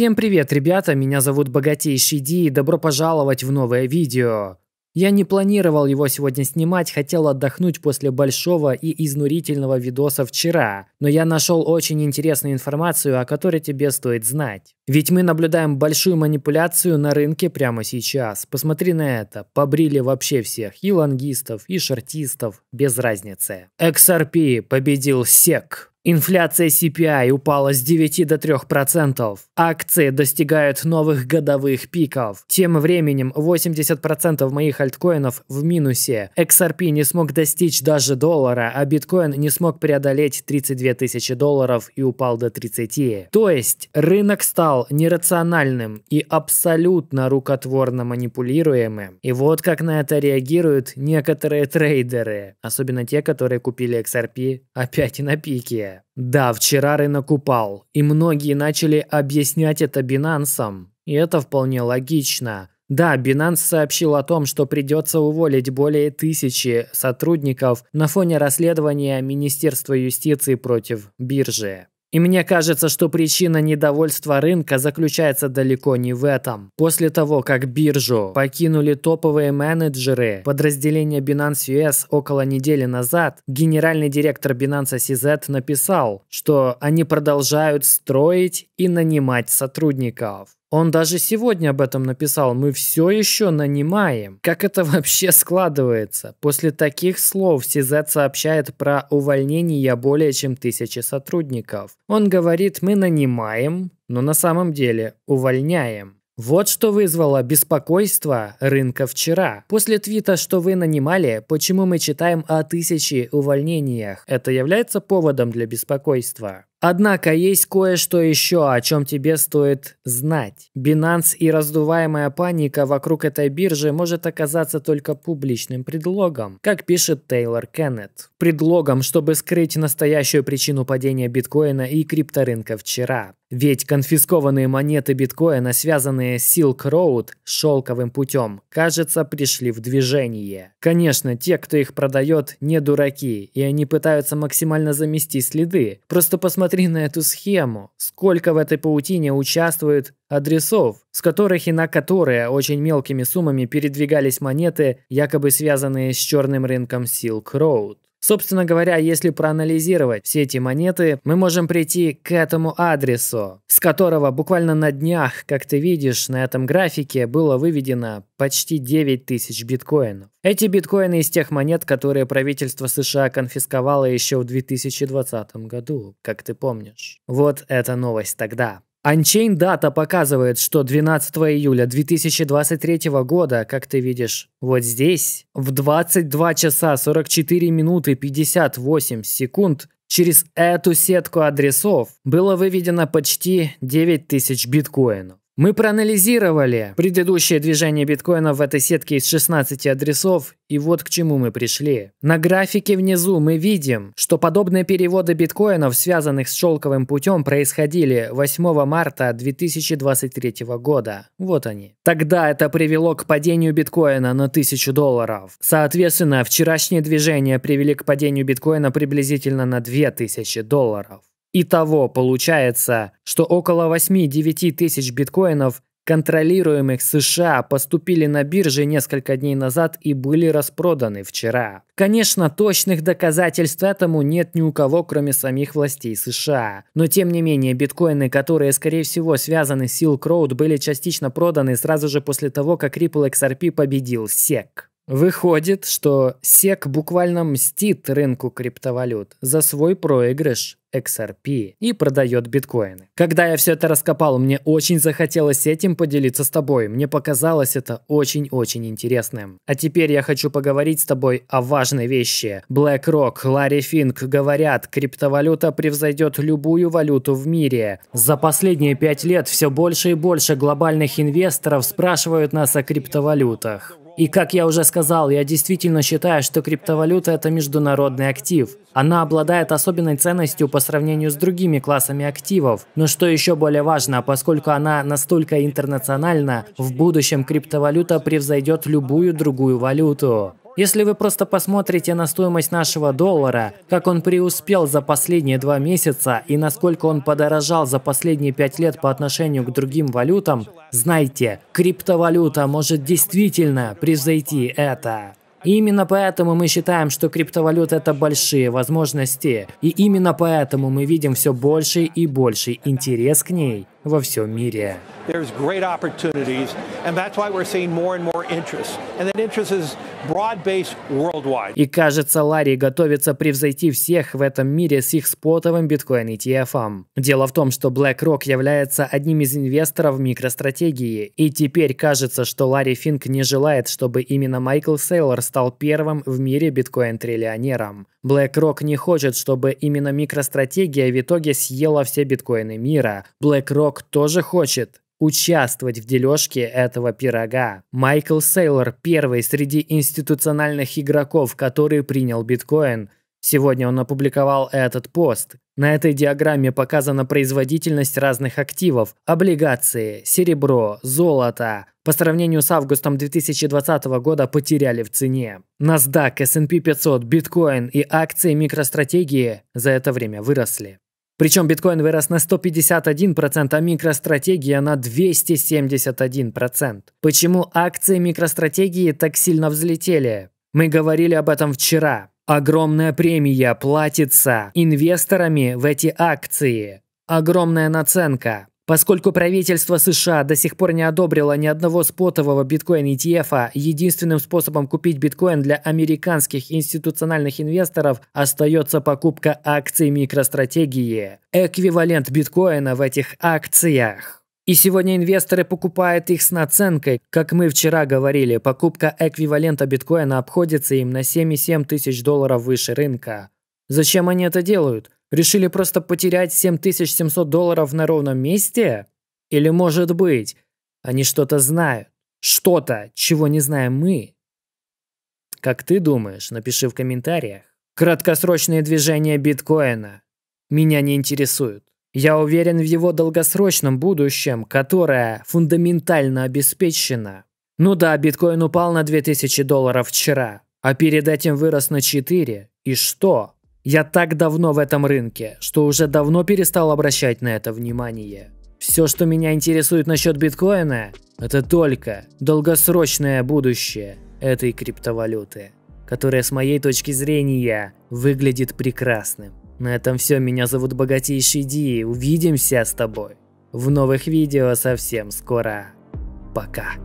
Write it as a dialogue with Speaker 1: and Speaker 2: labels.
Speaker 1: Всем привет, ребята, меня зовут Богатейший Ди и добро пожаловать в новое видео. Я не планировал его сегодня снимать, хотел отдохнуть после большого и изнурительного видоса вчера, но я нашел очень интересную информацию, о которой тебе стоит знать. Ведь мы наблюдаем большую манипуляцию на рынке прямо сейчас. Посмотри на это. Побрили вообще всех. И лонгистов, и шортистов. Без разницы. XRP победил SEC. Инфляция CPI упала с 9 до 3%. Акции достигают новых годовых пиков. Тем временем 80% моих альткоинов в минусе. XRP не смог достичь даже доллара, а биткоин не смог преодолеть 32 тысячи долларов и упал до 30. То есть рынок стал нерациональным и абсолютно рукотворно манипулируемым. И вот как на это реагируют некоторые трейдеры, особенно те, которые купили XRP опять на пике. Да, вчера рынок упал, и многие начали объяснять это Binance, и это вполне логично. Да, Binance сообщил о том, что придется уволить более тысячи сотрудников на фоне расследования Министерства юстиции против биржи. И мне кажется, что причина недовольства рынка заключается далеко не в этом. После того, как биржу покинули топовые менеджеры подразделения Binance US около недели назад, генеральный директор Binance CZ написал, что они продолжают строить и нанимать сотрудников. Он даже сегодня об этом написал. Мы все еще нанимаем. Как это вообще складывается? После таких слов Сизет сообщает про увольнение более чем тысячи сотрудников. Он говорит, мы нанимаем, но на самом деле увольняем. Вот что вызвало беспокойство рынка вчера. После твита, что вы нанимали, почему мы читаем о тысяче увольнениях? Это является поводом для беспокойства. Однако есть кое-что еще, о чем тебе стоит знать. Binance и раздуваемая паника вокруг этой биржи может оказаться только публичным предлогом, как пишет Тейлор Кеннет. Предлогом, чтобы скрыть настоящую причину падения биткоина и крипторынка вчера. Ведь конфискованные монеты биткоина, связанные с Silk Road шелковым путем, кажется, пришли в движение. Конечно, те, кто их продает, не дураки, и они пытаются максимально замести следы. Просто посмотри на эту схему. Сколько в этой паутине участвует адресов, с которых и на которые очень мелкими суммами передвигались монеты, якобы связанные с черным рынком Silk Road. Собственно говоря, если проанализировать все эти монеты, мы можем прийти к этому адресу, с которого буквально на днях, как ты видишь, на этом графике было выведено почти 9 тысяч биткоинов. Эти биткоины из тех монет, которые правительство США конфисковало еще в 2020 году, как ты помнишь. Вот эта новость тогда. Анчейн дата показывает, что 12 июля 2023 года, как ты видишь, вот здесь, в 22 часа 44 минуты 58 секунд, через эту сетку адресов было выведено почти 9000 биткоинов. Мы проанализировали предыдущее движение биткоина в этой сетке из 16 адресов, и вот к чему мы пришли. На графике внизу мы видим, что подобные переводы биткоинов, связанных с шелковым путем, происходили 8 марта 2023 года. Вот они. Тогда это привело к падению биткоина на 1000 долларов. Соответственно, вчерашние движения привели к падению биткоина приблизительно на 2000 долларов. Итого получается, что около 8-9 тысяч биткоинов, контролируемых США, поступили на бирже несколько дней назад и были распроданы вчера. Конечно, точных доказательств этому нет ни у кого, кроме самих властей США. Но тем не менее, биткоины, которые, скорее всего, связаны с Silk Road, были частично проданы сразу же после того, как Ripple XRP победил SEC. Выходит, что SEC буквально мстит рынку криптовалют за свой проигрыш XRP и продает биткоины. Когда я все это раскопал, мне очень захотелось этим поделиться с тобой. Мне показалось это очень-очень интересным. А теперь я хочу поговорить с тобой о важной вещи. BlackRock, Ларри Финк говорят, криптовалюта превзойдет любую валюту в мире. За последние пять лет все больше и больше глобальных инвесторов спрашивают нас о криптовалютах. И как я уже сказал, я действительно считаю, что криптовалюта – это международный актив. Она обладает особенной ценностью по сравнению с другими классами активов. Но что еще более важно, поскольку она настолько интернациональна, в будущем криптовалюта превзойдет любую другую валюту. Если вы просто посмотрите на стоимость нашего доллара, как он преуспел за последние два месяца и насколько он подорожал за последние пять лет по отношению к другим валютам, знайте, криптовалюта может действительно превзойти это. И именно поэтому мы считаем, что криптовалюта – это большие возможности. И именно поэтому мы видим все больше и больше интерес к ней во всем мире. И кажется, Ларри готовится превзойти всех в этом мире с их спотовым биткоин ETF. Дело в том, что BlackRock является одним из инвесторов микростратегии, и теперь кажется, что Ларри Финк не желает, чтобы именно Майкл Сейлор стал первым в мире биткоин-триллионером. BlackRock не хочет, чтобы именно микростратегия в итоге съела все биткоины мира. BlackRock Рок тоже хочет участвовать в дележке этого пирога. Майкл Сейлор первый среди институциональных игроков, который принял биткоин. Сегодня он опубликовал этот пост. На этой диаграмме показана производительность разных активов – облигации, серебро, золото. По сравнению с августом 2020 года потеряли в цене. NASDAQ, S&P 500, биткоин и акции микростратегии за это время выросли. Причем биткоин вырос на 151%, а микростратегия на 271%. Почему акции микростратегии так сильно взлетели? Мы говорили об этом вчера. Огромная премия платится инвесторами в эти акции. Огромная наценка. Поскольку правительство США до сих пор не одобрило ни одного спотового биткоин-ETF, а единственным способом купить биткоин для американских институциональных инвесторов остается покупка акций микростратегии, эквивалент биткоина в этих акциях. И сегодня инвесторы покупают их с наценкой. Как мы вчера говорили, покупка эквивалента биткоина обходится им на 7,7 тысяч долларов выше рынка. Зачем они это делают? Решили просто потерять 7700 долларов на ровном месте? Или, может быть, они что-то знают? Что-то, чего не знаем мы? Как ты думаешь, напиши в комментариях. Краткосрочные движения биткоина меня не интересуют. Я уверен в его долгосрочном будущем, которое фундаментально обеспечено. Ну да, биткоин упал на 2000 долларов вчера, а перед этим вырос на 4. И что? Я так давно в этом рынке, что уже давно перестал обращать на это внимание. Все, что меня интересует насчет биткоина, это только долгосрочное будущее этой криптовалюты, которая с моей точки зрения выглядит прекрасным. На этом все, меня зовут Богатейший Ди, увидимся с тобой в новых видео совсем скоро. Пока.